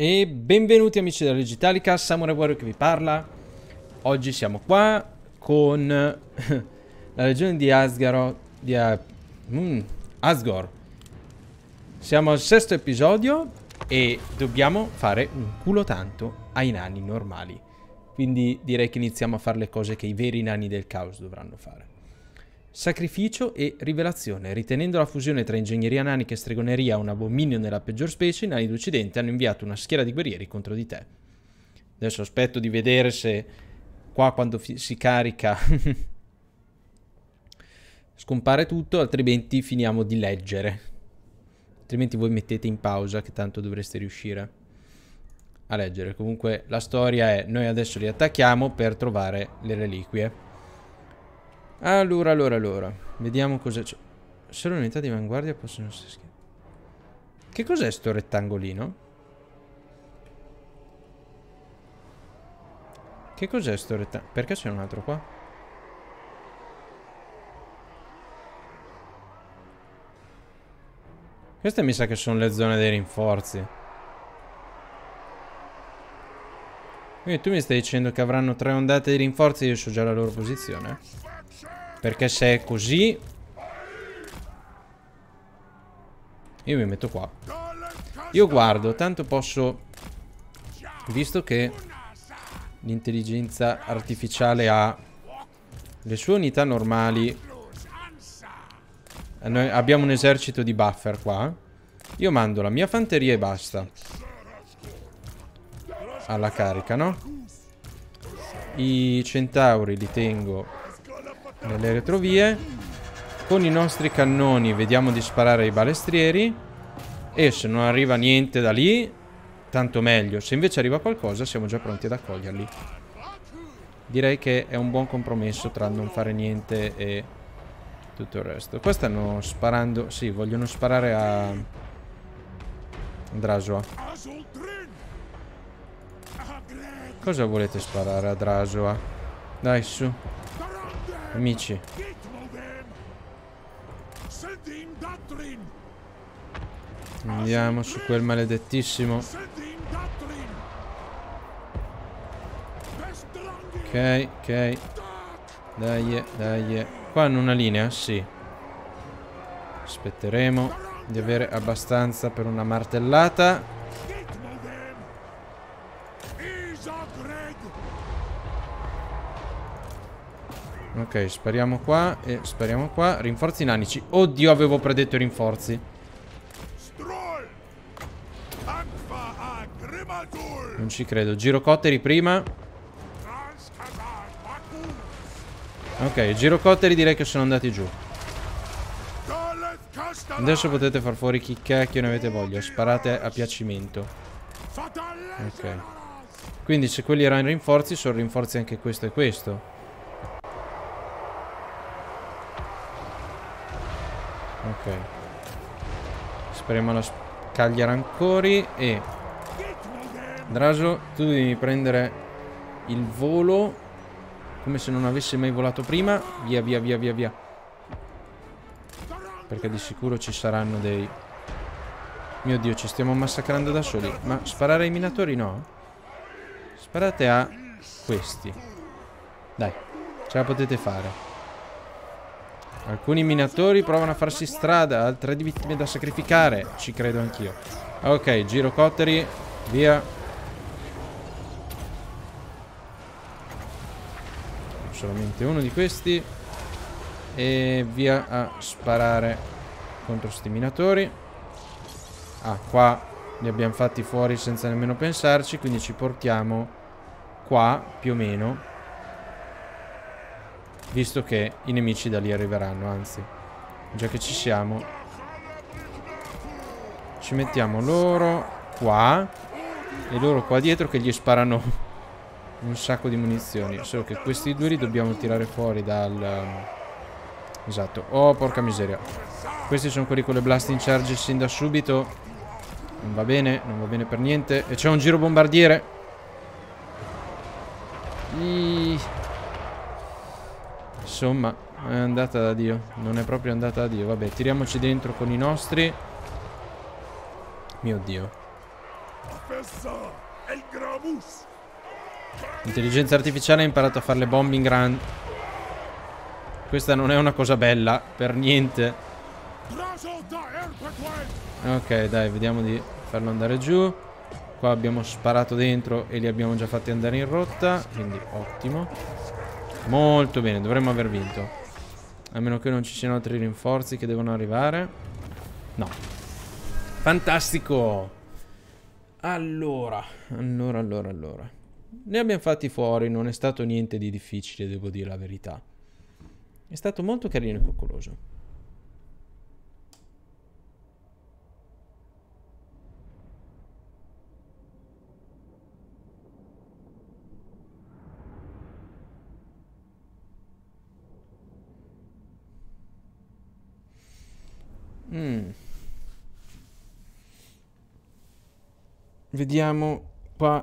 E benvenuti amici della Digitalica, Samurai Wario che vi parla Oggi siamo qua con la regione di Asgaro di A mm, Asgore Siamo al sesto episodio e dobbiamo fare un culo tanto ai nani normali Quindi direi che iniziamo a fare le cose che i veri nani del caos dovranno fare Sacrificio e rivelazione. Ritenendo la fusione tra ingegneria nanica e stregoneria un abominio nella peggior specie, i nani d'Occidente hanno inviato una schiera di guerrieri contro di te. Adesso aspetto di vedere se qua quando si carica scompare tutto, altrimenti finiamo di leggere. Altrimenti voi mettete in pausa che tanto dovreste riuscire a leggere. Comunque la storia è noi adesso li attacchiamo per trovare le reliquie. Allora, allora, allora. Vediamo cosa c'è. Solo le unità di vanguardia possono essere schierate. Che cos'è sto rettangolino? Che cos'è sto rettangolino? Perché c'è un altro qua? Queste mi sa che sono le zone dei rinforzi. Quindi tu mi stai dicendo che avranno tre ondate di rinforzi e io so già la loro posizione? Perché se è così Io mi metto qua Io guardo Tanto posso Visto che L'intelligenza artificiale ha Le sue unità normali eh, Noi abbiamo un esercito di buffer qua Io mando la mia fanteria e basta Alla carica no? I centauri li tengo nelle retrovie. Con i nostri cannoni vediamo di sparare ai balestrieri. E se non arriva niente da lì, tanto meglio. Se invece arriva qualcosa siamo già pronti ad accoglierli. Direi che è un buon compromesso tra non fare niente e tutto il resto. Qua stanno sparando... Sì, vogliono sparare a... Drasoa. Cosa volete sparare a Drasoa? Dai, su. Amici. Andiamo su quel maledettissimo. Ok, ok. Dai, dai. Qua hanno una linea? Sì. Aspetteremo di avere abbastanza per una martellata. Ok, spariamo qua e spariamo qua. Rinforzi nanici. Oddio, avevo predetto i rinforzi. Non ci credo. Girocotteri prima. Ok, girocotteri direi che sono andati giù. Adesso potete far fuori chi cacchio ne avete voglia. Sparate a piacimento. Ok. Quindi se quelli erano rinforzi, sono rinforzi anche questo e questo. Ok. Speriamo la Cagliar ancora e... Draso, tu devi prendere il volo come se non avessi mai volato prima. Via, via, via, via, via. Perché di sicuro ci saranno dei... Mio Dio, ci stiamo massacrando da soli. Ma sparare ai minatori no? Sparate a questi. Dai, ce la potete fare. Alcuni minatori provano a farsi strada, altre vittime da sacrificare. Ci credo anch'io. Ok, girocotteri, via. Solamente uno di questi. E via a sparare contro questi minatori. Ah, qua li abbiamo fatti fuori senza nemmeno pensarci, quindi ci portiamo qua, più o meno, visto che i nemici da lì arriveranno, anzi. Già che ci siamo. Ci mettiamo loro qua e loro qua dietro che gli sparano un sacco di munizioni. Solo che questi due li dobbiamo tirare fuori dal... Esatto. Oh, porca miseria. Questi sono quelli con le blasting charge sin da subito. Non va bene, non va bene per niente. E c'è un giro bombardiere. Insomma, è andata da Dio. Non è proprio andata da Dio. Vabbè, tiriamoci dentro con i nostri. Mio Dio. L'intelligenza artificiale ha imparato a fare le bombe in gran. Questa non è una cosa bella, per niente. Ok, dai, vediamo di farlo andare giù. Qua abbiamo sparato dentro e li abbiamo già fatti andare in rotta, quindi ottimo. Molto bene, dovremmo aver vinto. A meno che non ci siano altri rinforzi che devono arrivare. No. Fantastico. Allora, allora, allora, allora. Ne abbiamo fatti fuori, non è stato niente di difficile, devo dire la verità. È stato molto carino e coccoloso. Mm. Vediamo qua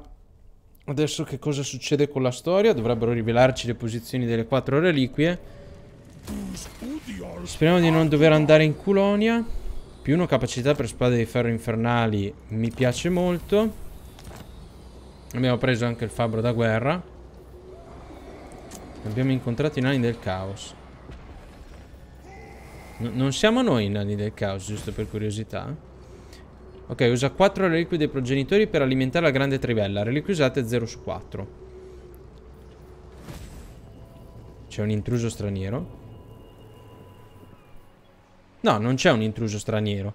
adesso che cosa succede con la storia. Dovrebbero rivelarci le posizioni delle quattro reliquie. Speriamo di non dover andare in colonia. Più una capacità per spade di ferro infernali mi piace molto. Abbiamo preso anche il fabbro da guerra. Abbiamo incontrato i nani del caos non siamo noi i nani del caos, giusto per curiosità? Ok, usa 4 reliquie dei progenitori per alimentare la grande trivella. Reliquie usate 0 su 4. C'è un intruso straniero? No, non c'è un intruso straniero.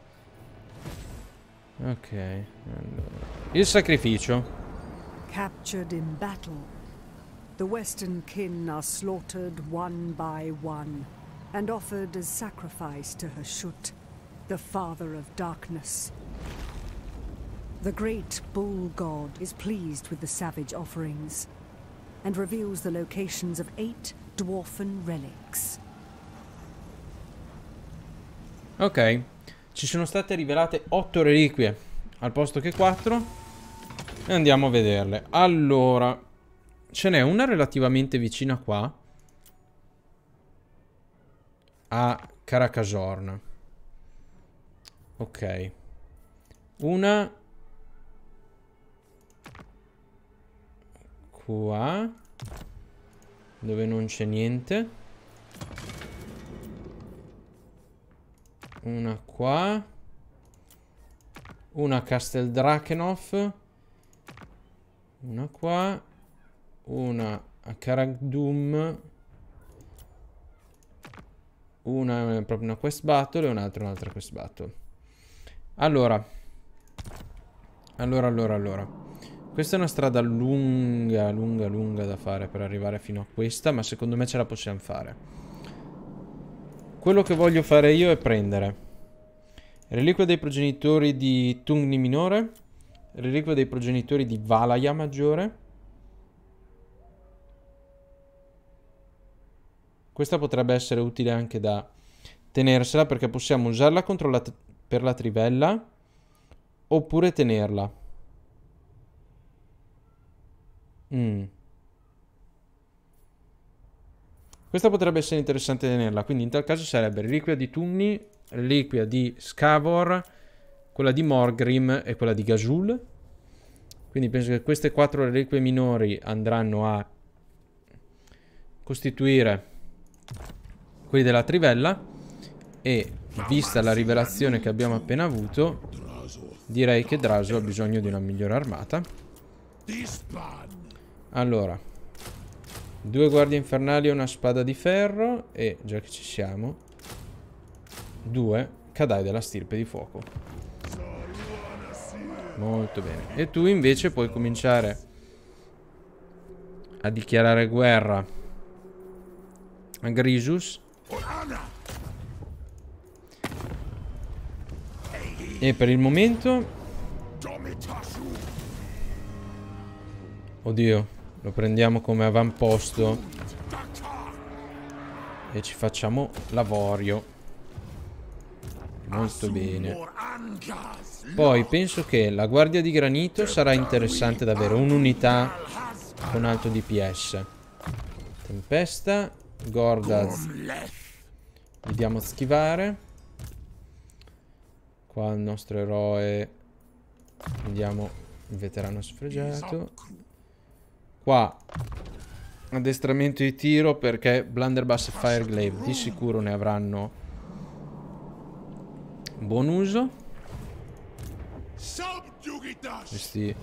Ok. Allora. Il sacrificio. Captured in battle. The western kin are slaughtered one by one and offered as sacrifice to Hashut, the father of darkness. The great bull god is pleased with the savage offerings and reveals the locations of eight dwarfen relics. Ok, ci sono state rivelate 8 reliquie al posto che 4 e andiamo a vederle. Allora, ce n'è una relativamente vicina qua a Caracajorn. Ok. Una... Qua. Dove non c'è niente. Una qua. Una a Casteldrakenhof. Una qua. Una a Karagdum. Una è eh, proprio una quest battle e un'altra un'altra quest battle. Allora. Allora, allora, allora. Questa è una strada lunga, lunga, lunga da fare per arrivare fino a questa, ma secondo me ce la possiamo fare. Quello che voglio fare io è prendere Reliquia dei progenitori di Tungni minore, Reliquia dei progenitori di Valaya maggiore, Questa potrebbe essere utile anche da tenersela perché possiamo usarla la per la trivella oppure tenerla. Mm. Questa potrebbe essere interessante tenerla, quindi in tal caso sarebbe reliquia di Tunni, reliquia di Scavor, quella di Morgrim e quella di Gazul. Quindi penso che queste quattro reliquie minori andranno a costituire quelli della trivella e vista la rivelazione che abbiamo appena avuto direi che Draso ha bisogno di una migliore armata allora due guardie infernali e una spada di ferro e già che ci siamo due cadai della stirpe di fuoco molto bene e tu invece puoi cominciare a dichiarare guerra Grisus e per il momento Oddio Lo prendiamo come avamposto E ci facciamo l'avorio Molto bene Poi penso che la guardia di granito Sarà interessante da avere Un'unità con alto DPS Tempesta Gordas. Vediamo a schivare. Qua il nostro eroe. Vediamo il veterano sfregiato. Qua addestramento di tiro perché Blunderbuss e Fireglave di sicuro ne avranno buon uso. Questi...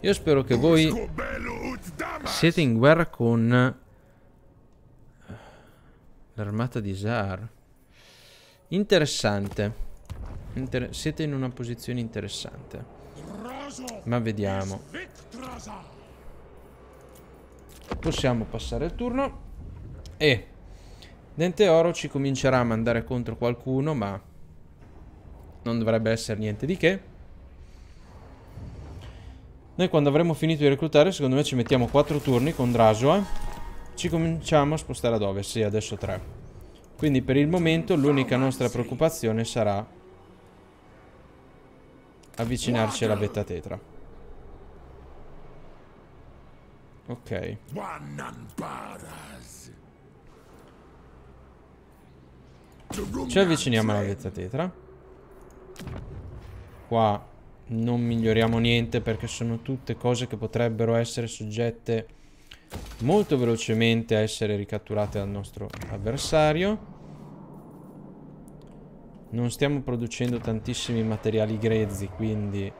Io spero che voi siete in guerra con L'armata di Zar. Interessante. Inter siete in una posizione interessante. Ma vediamo. Possiamo passare il turno. E Dente Oro ci comincerà a mandare contro qualcuno, ma non dovrebbe essere niente di che. Noi quando avremo finito di reclutare, secondo me ci mettiamo 4 turni con Drasua. Eh ci cominciamo a spostare ad ovest, sì, adesso 3. Quindi per il momento l'unica nostra preoccupazione sarà avvicinarci alla vetta tetra. Ok. Ci avviciniamo alla vetta tetra. Qua non miglioriamo niente perché sono tutte cose che potrebbero essere soggette molto velocemente a essere ricatturate dal nostro avversario. Non stiamo producendo tantissimi materiali grezzi, quindi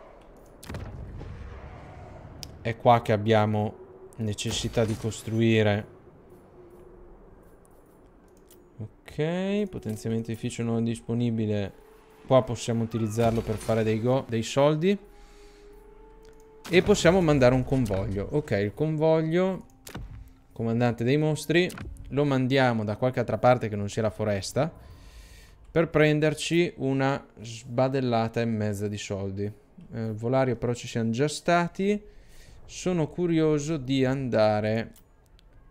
è qua che abbiamo necessità di costruire. Ok, potenziamento edificio non disponibile. Qua possiamo utilizzarlo per fare dei, go, dei soldi. E possiamo mandare un convoglio. Ok, il convoglio comandante dei mostri, lo mandiamo da qualche altra parte che non sia la foresta per prenderci una sbadellata e mezza di soldi. Eh, volario però ci siamo già stati. Sono curioso di andare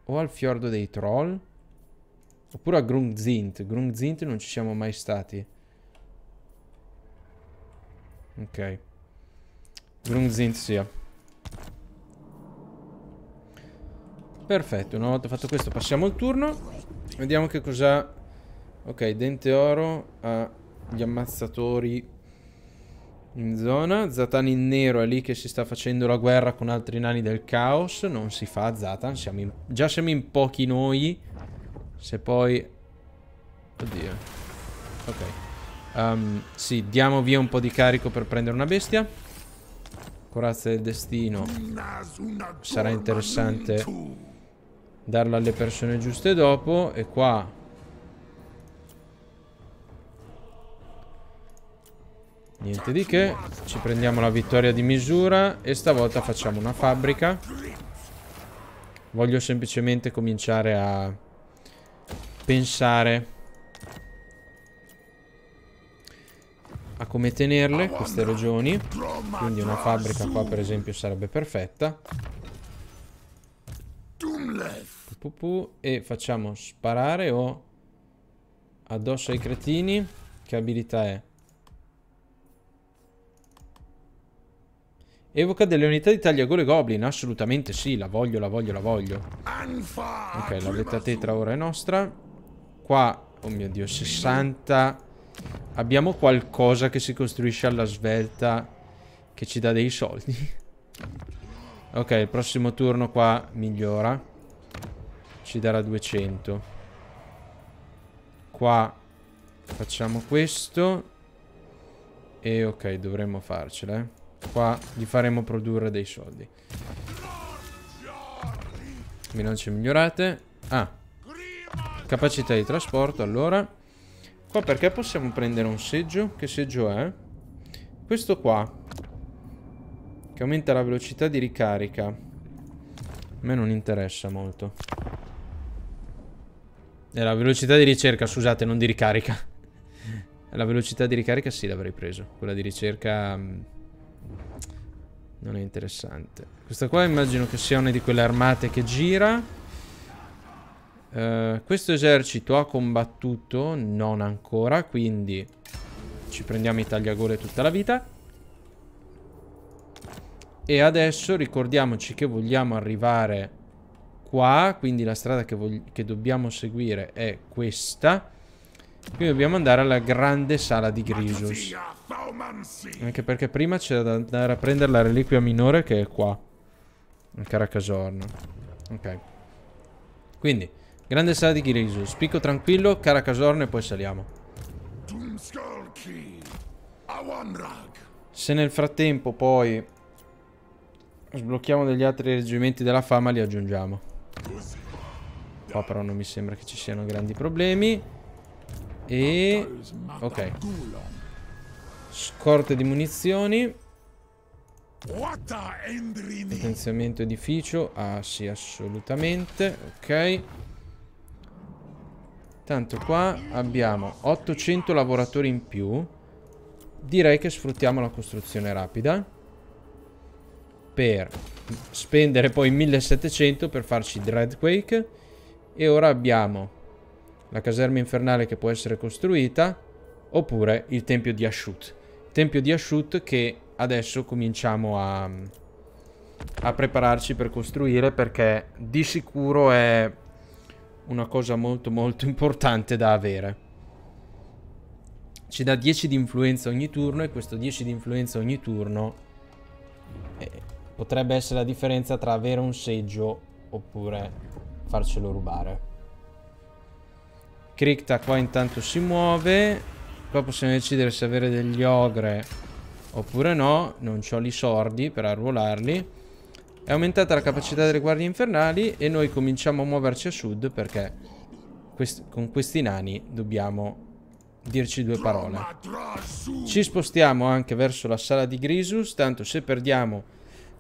o al fiordo dei troll oppure a Grungzint. Grungzint non ci siamo mai stati. Ok. Grungzint sia. Sì. Perfetto, una volta fatto questo passiamo il turno. Vediamo che cosa... Ok, dente oro ha gli ammazzatori in zona. Zatan in nero è lì che si sta facendo la guerra con altri nani del caos. Non si fa Zatan, siamo in... già siamo in pochi noi. Se poi... Oddio. Ok. Um, sì, diamo via un po' di carico per prendere una bestia. Corazza del destino. Sarà interessante darla alle persone giuste dopo e qua niente di che ci prendiamo la vittoria di misura e stavolta facciamo una fabbrica voglio semplicemente cominciare a pensare a come tenerle queste regioni quindi una fabbrica qua per esempio sarebbe perfetta e facciamo sparare o addosso ai cretini. Che abilità è? Evoca delle unità di taglio gole goblin. Assolutamente sì, la voglio, la voglio, la voglio. Ok, la vetta tetra ora è nostra. Qua, oh mio dio, 60. Abbiamo qualcosa che si costruisce alla svelta che ci dà dei soldi. ok, il prossimo turno qua migliora ci darà 200. Qua facciamo questo. E ok, dovremmo farcela. Eh. Qua gli faremo produrre dei soldi. Bilance migliorate. Ah. Capacità di trasporto, allora. Qua perché possiamo prendere un seggio? Che seggio è? Questo qua. Che aumenta la velocità di ricarica. A me non interessa molto. E la velocità di ricerca, scusate, non di ricarica. la velocità di ricarica sì l'avrei preso. Quella di ricerca... Mm, non è interessante. Questa qua immagino che sia una di quelle armate che gira. Uh, questo esercito ha combattuto, non ancora, quindi ci prendiamo i tagliagole tutta la vita. E adesso ricordiamoci che vogliamo arrivare qua, quindi la strada che, che dobbiamo seguire è questa. Qui dobbiamo andare alla grande sala di Grisus. Anche perché prima c'è da andare a prendere la reliquia minore che è qua. Il Caracasorno. Ok. Quindi, grande sala di Grisus. Picco tranquillo, Caracasorno e poi saliamo. Se nel frattempo poi sblocchiamo degli altri reggimenti della fama li aggiungiamo. Qua però non mi sembra che ci siano grandi problemi. E... Ok. Scorte di munizioni. Potenziamento edificio. Ah sì, assolutamente. Ok. Tanto qua abbiamo 800 lavoratori in più. Direi che sfruttiamo la costruzione rapida per spendere poi 1700 per farci Dreadquake e ora abbiamo la caserma infernale che può essere costruita oppure il tempio di Ashut. Tempio di Ashut che adesso cominciamo a, a prepararci per costruire perché di sicuro è una cosa molto molto importante da avere. Ci dà 10 di influenza ogni turno e questo 10 di influenza ogni turno potrebbe essere la differenza tra avere un seggio oppure farcelo rubare. Cricta qua intanto si muove. Qua possiamo decidere se avere degli ogre oppure no. Non ho gli sordi per arruolarli. È aumentata la capacità delle guardie infernali e noi cominciamo a muoverci a sud perché quest con questi nani dobbiamo dirci due parole. Ci spostiamo anche verso la sala di Grisus, tanto se perdiamo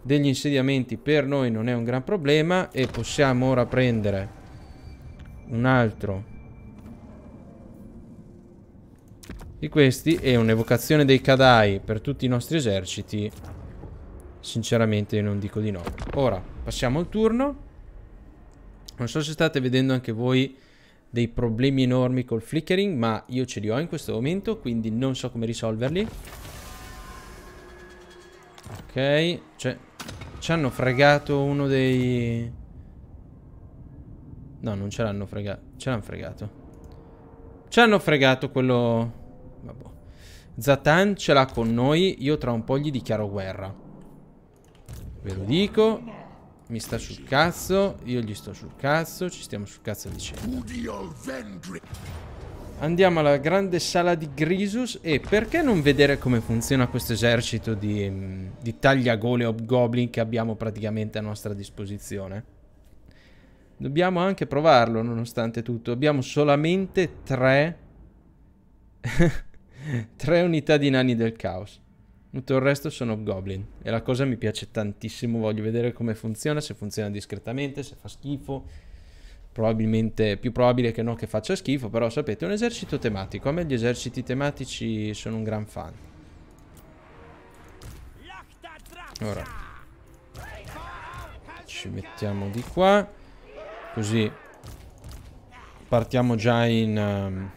degli insediamenti per noi non è un gran problema e possiamo ora prendere un altro di questi e un'evocazione dei Kadai per tutti i nostri eserciti sinceramente io non dico di no ora passiamo il turno non so se state vedendo anche voi dei problemi enormi col flickering ma io ce li ho in questo momento quindi non so come risolverli ok cioè ci hanno fregato uno dei... No, non ce l'hanno fregato. Ce l'hanno fregato. Ci hanno fregato quello... Vabbè. Zatan ce l'ha con noi. Io tra un po' gli dichiaro guerra. Ve lo dico. Mi sta sul cazzo. Io gli sto sul cazzo. Ci stiamo sul cazzo dicendo. Andiamo alla grande sala di Grisus e perché non vedere come funziona questo esercito di, mm, di tagliagole hobgoblin che abbiamo praticamente a nostra disposizione? Dobbiamo anche provarlo nonostante tutto. Abbiamo solamente tre, tre unità di nani del caos. Tutto il resto sono goblin e la cosa mi piace tantissimo, voglio vedere come funziona, se funziona discretamente, se fa schifo probabilmente più probabile che no che faccia schifo, però sapete, un esercito tematico. A me gli eserciti tematici sono un gran fan. Ora ci mettiamo di qua, così partiamo già in, um,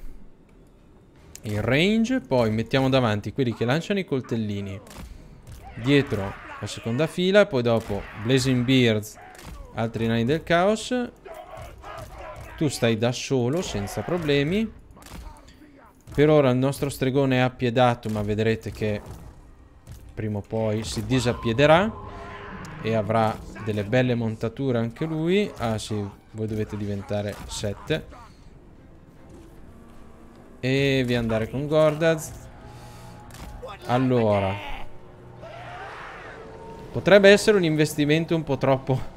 in range, poi mettiamo davanti quelli che lanciano i coltellini dietro la seconda fila, poi dopo Blazing Beards, altri nani del caos tu stai da solo senza problemi. Per ora il nostro stregone è appiedato, ma vedrete che prima o poi si disappiederà e avrà delle belle montature anche lui. Ah sì, voi dovete diventare 7. E via andare con Gordaz. Allora. Potrebbe essere un investimento un po' troppo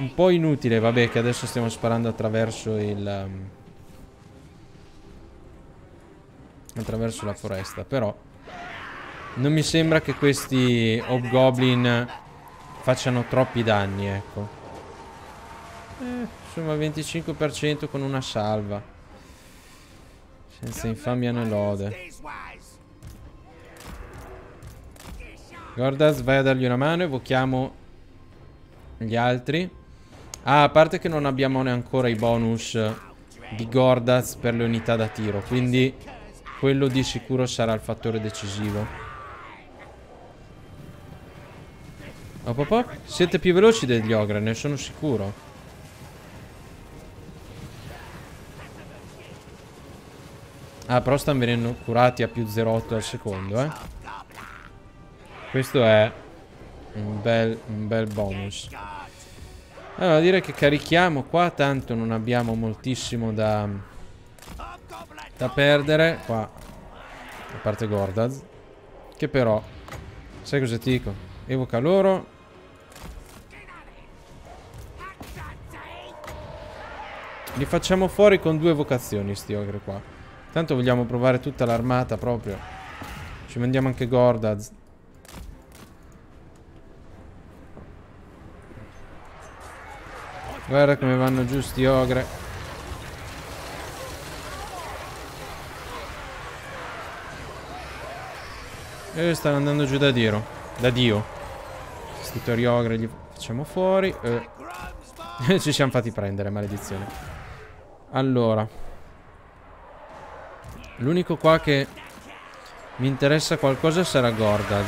Un po' inutile, vabbè, che adesso stiamo sparando attraverso il... Um, attraverso la foresta, però... Non mi sembra che questi Hobgoblin facciano troppi danni, ecco. Eh, insomma, 25% con una salva. Senza infamia né lode. Gordas, vai a dargli una mano, evochiamo gli altri. Ah, a parte che non abbiamo neanche i bonus di Gordaz per le unità da tiro, quindi quello di sicuro sarà il fattore decisivo. Oh, oh, oh. Siete più veloci degli Ogre, ne sono sicuro. Ah, però stanno venendo curati a più 0,8 al secondo, eh. Questo è un bel, un bel bonus. Allora direi che carichiamo qua Tanto non abbiamo moltissimo da Da perdere Qua A parte Gordaz Che però Sai cosa ti dico? Evoca loro Li facciamo fuori con due evocazioni sti ogre qua Tanto vogliamo provare tutta l'armata proprio Ci mandiamo anche Gordaz Guarda come vanno giù sti ogre. E stanno andando giù da Dio. Da Dio. Sti tori ogre li facciamo fuori. Eh. Ci siamo fatti prendere, maledizione. Allora. L'unico qua che mi interessa qualcosa sarà Gorgaz.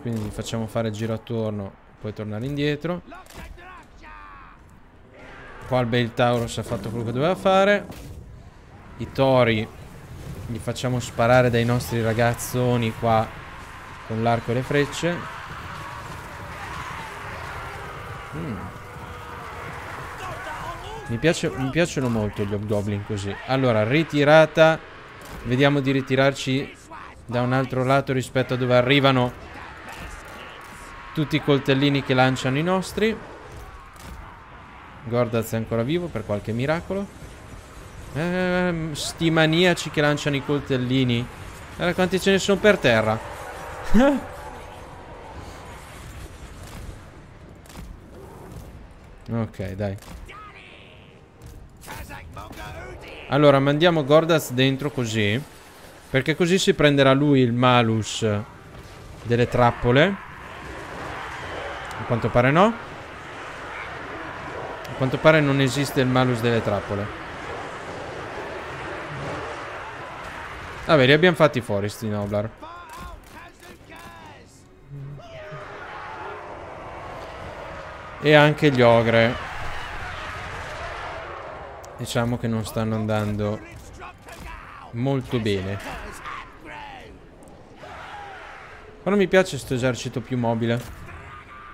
Quindi facciamo fare il giro attorno Puoi tornare indietro. Qua il Bale Tauros ha fatto quello che doveva fare. I tori li facciamo sparare dai nostri ragazzoni qua con l'arco e le frecce. Mm. Mi, piace, mi piacciono molto gli Hobgoblin così. Allora, ritirata. Vediamo di ritirarci da un altro lato rispetto a dove arrivano. Tutti i coltellini che lanciano i nostri Gordaz è ancora vivo per qualche miracolo ehm, Sti maniaci che lanciano i coltellini Guarda quanti ce ne sono per terra Ok dai Allora mandiamo Gordaz dentro così Perché così si prenderà lui il malus Delle trappole quanto pare no. A quanto pare non esiste il malus delle trappole. Vabbè, li abbiamo fatti fuori sti Noblar. E anche gli ogre. Diciamo che non stanno andando molto bene. Però mi piace questo esercito più mobile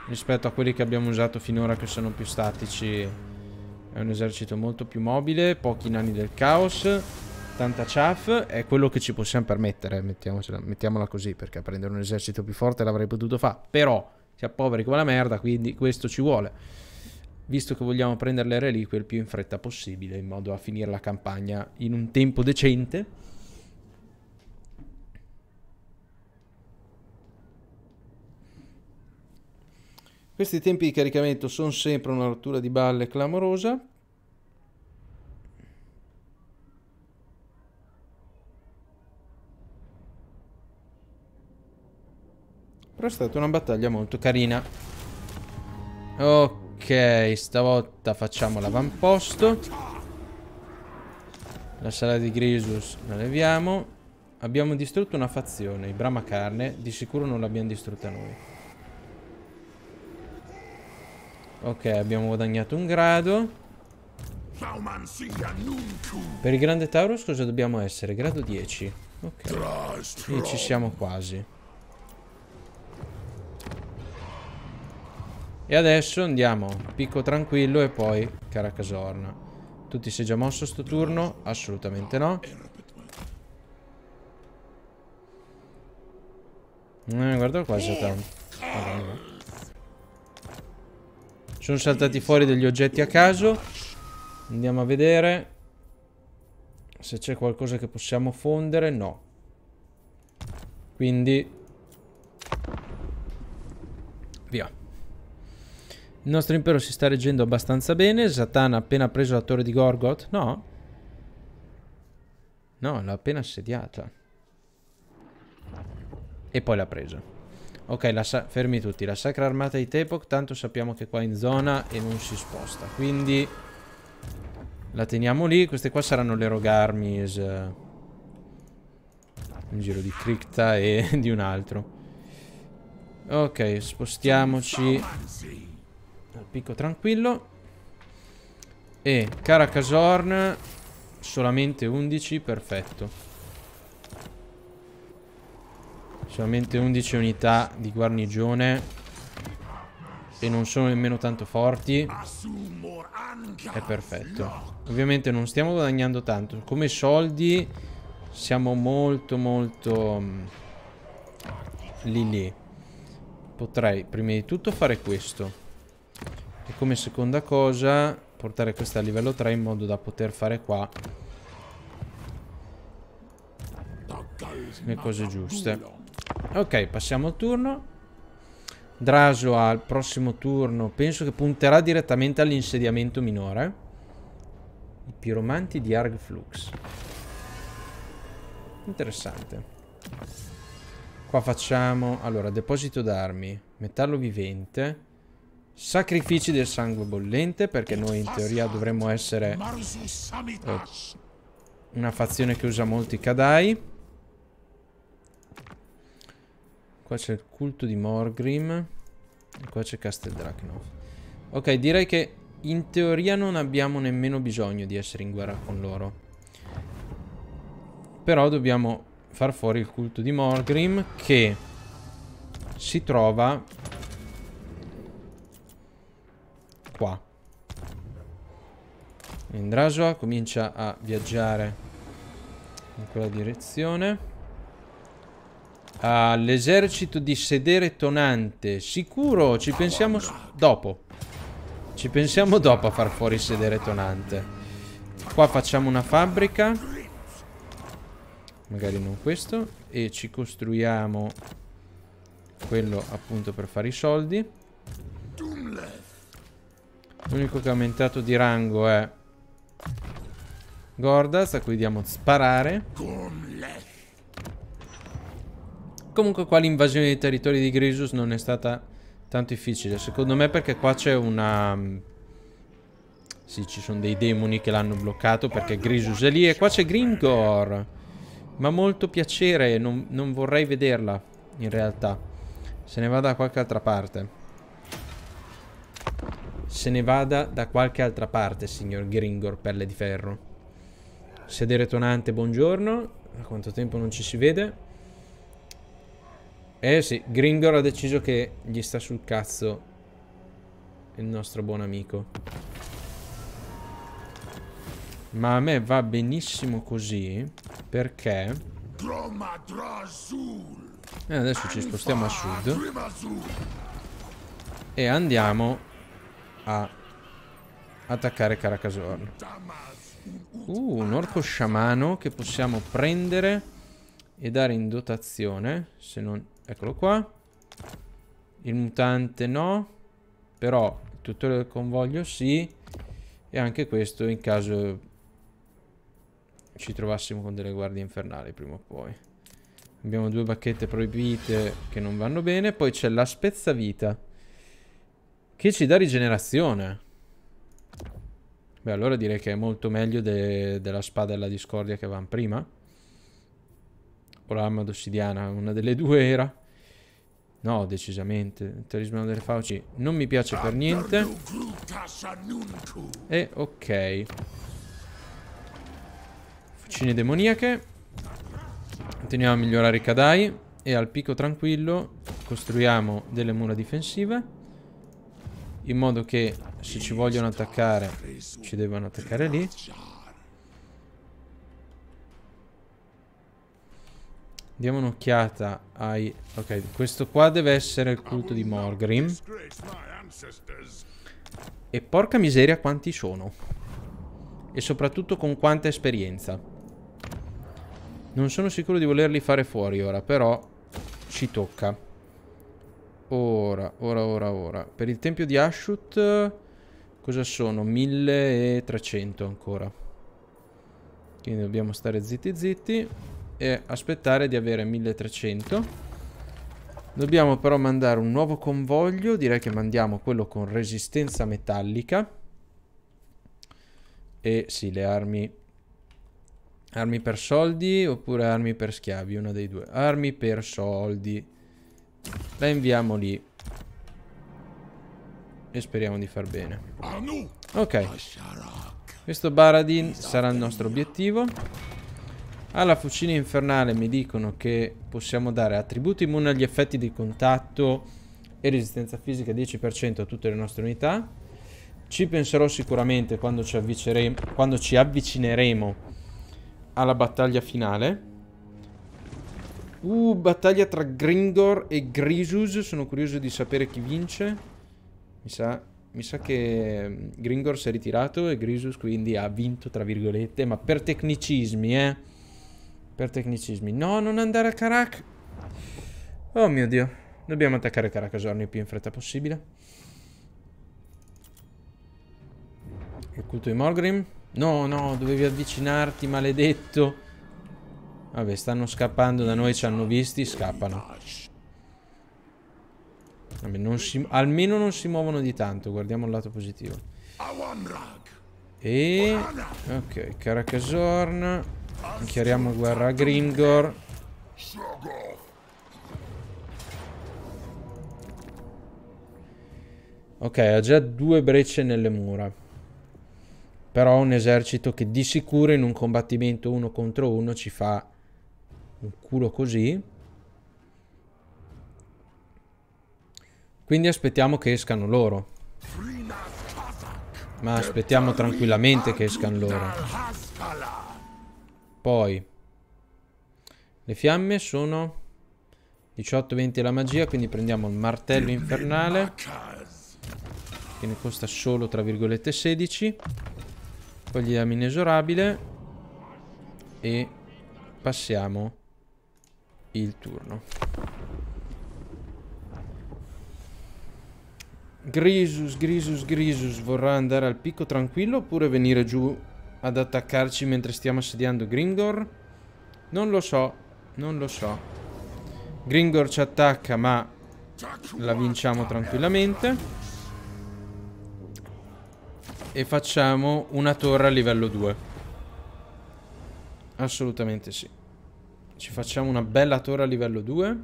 rispetto a quelli che abbiamo usato finora che sono più statici. È un esercito molto più mobile, pochi nani del caos, tanta chaff, è quello che ci possiamo permettere, mettiamola così, perché prendere un esercito più forte l'avrei potuto fare, però si poveri come la merda, quindi questo ci vuole. Visto che vogliamo prendere le reliquie il più in fretta possibile, in modo da finire la campagna in un tempo decente, Questi tempi di caricamento sono sempre una rottura di balle clamorosa. Però è stata una battaglia molto carina. Ok, stavolta facciamo l'avamposto. La sala di Grisus la leviamo. Abbiamo distrutto una fazione, i Brahmacarne. Di sicuro non l'abbiamo distrutta noi. Ok, abbiamo guadagnato un grado. Per il grande Taurus cosa dobbiamo essere? Grado 10. Ok. E ci siamo quasi. E adesso andiamo. Picco tranquillo e poi Caracasorna. Tu ti sei già mosso sto turno? Assolutamente no. Eh, guardalo qua, c'è tanto. Allora sono saltati fuori degli oggetti a caso. Andiamo a vedere se c'è qualcosa che possiamo fondere. No. Quindi... Via. Il nostro impero si sta reggendo abbastanza bene. Satana ha appena preso la torre di Gorgoth. No. No, l'ha appena assediata. E poi l'ha presa. Ok, la fermi tutti. La sacra armata di Tepok, tanto sappiamo che qua in zona e non si sposta. Quindi la teniamo lì. Queste qua saranno le Rogarmis. Un eh, giro di Cricta e di un altro. Ok, spostiamoci al picco tranquillo. E Caracasorn, solamente 11, perfetto. Solamente 11 unità di guarnigione E non sono nemmeno tanto forti È perfetto Ovviamente non stiamo guadagnando tanto Come soldi Siamo molto molto mm, Lì lì Potrei prima di tutto fare questo E come seconda cosa Portare questa a livello 3 In modo da poter fare qua Le cose giuste Ok, passiamo al turno. Draso al prossimo turno penso che punterà direttamente all'insediamento minore. I piromanti di Argflux. Interessante. Qua facciamo... Allora, deposito d'armi, metallo vivente, sacrifici del sangue bollente, perché noi in teoria dovremmo essere eh, una fazione che usa molti kadai. Qua c'è il culto di Morgrim. E qua c'è Castel Dracnov. Ok, direi che in teoria non abbiamo nemmeno bisogno di essere in guerra con loro. Però dobbiamo far fuori il culto di Morgrim che si trova qua. Indrasoa comincia a viaggiare in quella direzione. Uh, L'esercito di sedere tonante. Sicuro, ci pensiamo dopo. Ci pensiamo dopo a far fuori sedere tonante. Qua facciamo una fabbrica. Magari non questo. E ci costruiamo quello appunto per fare i soldi. L'unico che ha aumentato di rango è Gordas, a cui diamo sparare. Comunque qua l'invasione dei territori di Grisus non è stata tanto difficile. Secondo me perché qua c'è una... Sì, ci sono dei demoni che l'hanno bloccato perché Grisus è lì. E qua c'è Gringor. Ma molto piacere, non, non vorrei vederla in realtà. Se ne vada da qualche altra parte. Se ne vada da qualche altra parte, signor Gringor, pelle di ferro. Sedere tonante, buongiorno. Da quanto tempo non ci si vede? Eh sì, Gringor ha deciso che gli sta sul cazzo il nostro buon amico. Ma a me va benissimo così perché... E eh, adesso ci spostiamo a sud. E andiamo a attaccare Caracasor. Uh, un orco sciamano che possiamo prendere e dare in dotazione, se non Eccolo qua. Il mutante no. Però il tutore del convoglio sì. E anche questo in caso ci trovassimo con delle guardie infernali prima o poi. Abbiamo due bacchette proibite che non vanno bene. Poi c'è la spezzavita. Che ci dà rigenerazione. Beh, allora direi che è molto meglio de della spada e la discordia che avevamo prima o l'arma d'ossidiana, una delle due era. No, decisamente. Il talismano delle fauci non mi piace per niente. E ok. Fucine demoniache. Continuiamo a migliorare i cadai. E al picco tranquillo costruiamo delle mura difensive. In modo che se ci vogliono attaccare, ci devono attaccare lì. Diamo un'occhiata ai... Ok, questo qua deve essere il culto di Morgrim. E porca miseria quanti sono. E soprattutto con quanta esperienza. Non sono sicuro di volerli fare fuori ora, però ci tocca. Ora, ora, ora, ora. Per il tempio di Ashut cosa sono? 1300 ancora. Quindi dobbiamo stare zitti zitti e aspettare di avere 1300. Dobbiamo però mandare un nuovo convoglio, direi che mandiamo quello con resistenza metallica. E sì, le armi... Armi per soldi oppure armi per schiavi, una dei due. Armi per soldi. La inviamo lì. E speriamo di far bene. Ok. Questo Baradin sarà il nostro obiettivo. Alla fucina infernale mi dicono che possiamo dare attributi immune agli effetti di contatto e resistenza fisica 10% a tutte le nostre unità. Ci penserò sicuramente quando ci, quando ci avvicineremo alla battaglia finale. Uh, battaglia tra Gringor e Grisus. Sono curioso di sapere chi vince. Mi sa, mi sa che mm, Gringor si è ritirato e Grisus quindi ha vinto, tra virgolette, ma per tecnicismi, eh. Per tecnicismi. No, non andare a Karak. Oh mio Dio. Dobbiamo attaccare il più in fretta possibile. Il culto di Morgrim. No, no, dovevi avvicinarti, maledetto. Vabbè, stanno scappando da noi, ci hanno visti, scappano. Vabbè, non si, almeno non si muovono di tanto, guardiamo il lato positivo. E... Ok, Caracazorn. Dichiariamo guerra a Grimgor. Ok, ha già due brecce nelle mura. Però un esercito che di sicuro in un combattimento uno contro uno ci fa un culo così. Quindi aspettiamo che escano loro. Ma aspettiamo tranquillamente che escano loro. Poi le fiamme sono 18-20 la magia, quindi prendiamo il martello infernale che ne costa solo tra virgolette 16. Poi gli diamo inesorabile e passiamo il turno. Grisus, Grisus, Grisus vorrà andare al picco tranquillo oppure venire giù ad attaccarci mentre stiamo assediando Gringor? Non lo so, non lo so. Gringor ci attacca, ma la vinciamo tranquillamente. E facciamo una torre a livello 2. Assolutamente sì. Ci facciamo una bella torre a livello 2.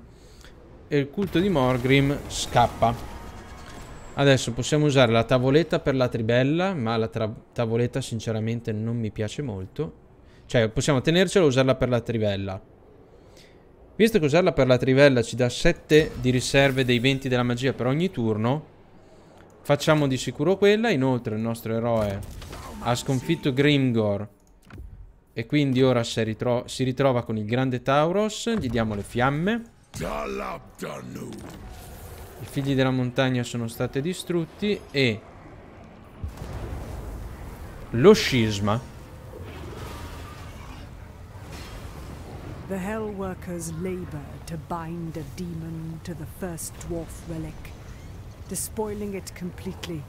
E il culto di Morgrim scappa. Adesso possiamo usare la tavoletta per la tribella, ma la tavoletta sinceramente non mi piace molto. Cioè, possiamo tenercela e usarla per la trivella. Visto che usarla per la trivella ci dà 7 di riserve dei 20 della magia per ogni turno, facciamo di sicuro quella. Inoltre il nostro eroe ha sconfitto Grimgor e quindi ora si, ritro si ritrova con il grande Tauros. Gli diamo le fiamme. I figli della montagna sono stati distrutti e... Lo scisma. The workers labor to bind a demon to the first dwarf relic, despoiling it completely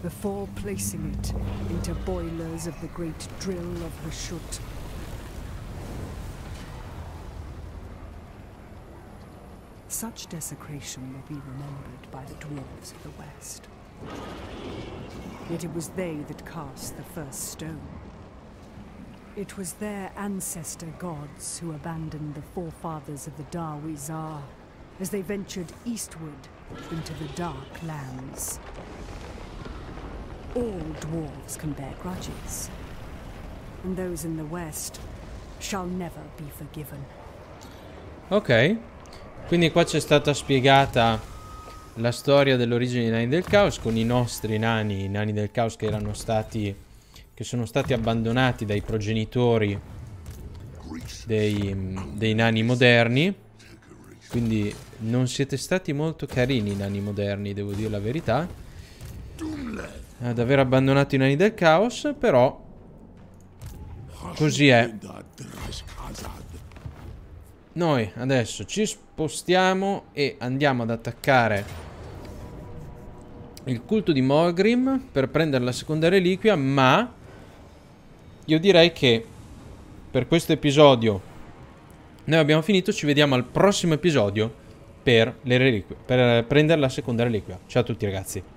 before placing it into boilers of the great drill of Hashut. Such desecration will be remembered by the dwarves of the West. Yet it was they that cast the first stone. It was their ancestor gods who abandoned the forefathers of the Darwi Zar as they ventured eastward into the Dark Lands. All dwarves can bear grudges, and those in the West shall never be forgiven. Okay. Quindi qua c'è stata spiegata la storia dell'origine dei nani del caos con i nostri nani, i nani del caos che erano stati che sono stati abbandonati dai progenitori dei, dei nani moderni. Quindi non siete stati molto carini i nani moderni, devo dire la verità. Ad aver abbandonato i nani del caos, però così è. Noi adesso ci spostiamo e andiamo ad attaccare il culto di Morgrim per prendere la seconda reliquia, ma io direi che per questo episodio noi abbiamo finito, ci vediamo al prossimo episodio per, per eh, prendere la seconda reliquia. Ciao a tutti ragazzi.